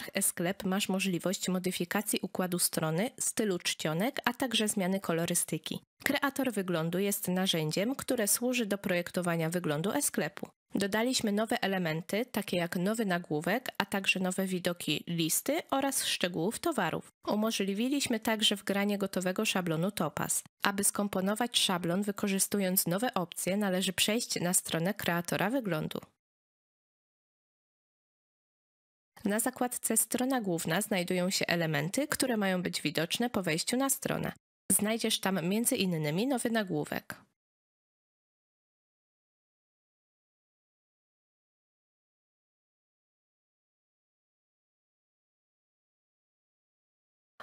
W e-sklep masz możliwość modyfikacji układu strony, stylu czcionek, a także zmiany kolorystyki. Kreator wyglądu jest narzędziem, które służy do projektowania wyglądu Esklepu. sklepu Dodaliśmy nowe elementy, takie jak nowy nagłówek, a także nowe widoki listy oraz szczegółów towarów. Umożliwiliśmy także wgranie gotowego szablonu Topaz. Aby skomponować szablon wykorzystując nowe opcje, należy przejść na stronę kreatora wyglądu. Na zakładce Strona Główna znajdują się elementy, które mają być widoczne po wejściu na stronę. Znajdziesz tam m.in. nowy nagłówek.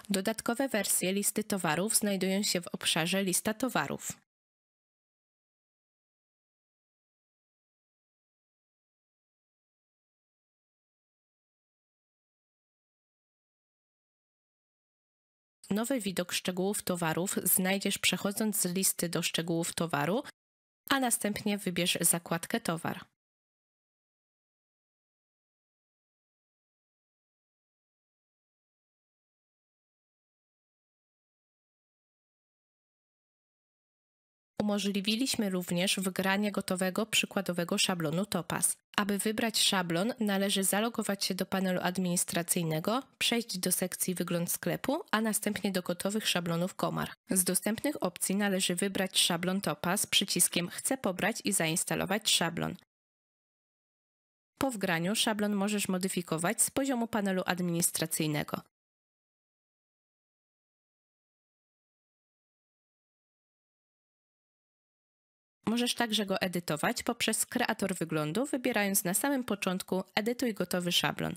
Dodatkowe wersje listy towarów znajdują się w obszarze Lista towarów. Nowy widok szczegółów towarów znajdziesz przechodząc z listy do szczegółów towaru, a następnie wybierz zakładkę towar. Umożliwiliśmy również wygranie gotowego przykładowego szablonu Topaz. Aby wybrać szablon, należy zalogować się do panelu administracyjnego, przejść do sekcji Wygląd sklepu, a następnie do gotowych szablonów Komar. Z dostępnych opcji należy wybrać szablon Topaz przyciskiem Chcę pobrać i zainstalować szablon. Po wgraniu szablon możesz modyfikować z poziomu panelu administracyjnego. Możesz także go edytować poprzez kreator wyglądu, wybierając na samym początku edytuj gotowy szablon.